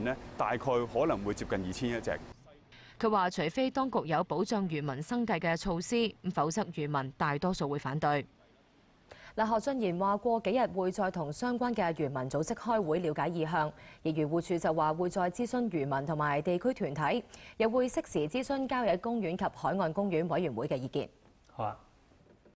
咧大概可能會接近二千一隻。佢話：除非當局有保障漁民生計嘅措施，否則漁民大多數會反對。嗱，何俊賢話過幾日會再同相關嘅漁民組織開會了解意向，而漁护處就話會再諮詢漁民同埋地區團體，又會適時諮詢郊野公園及海岸公園委員會嘅意見。好啊。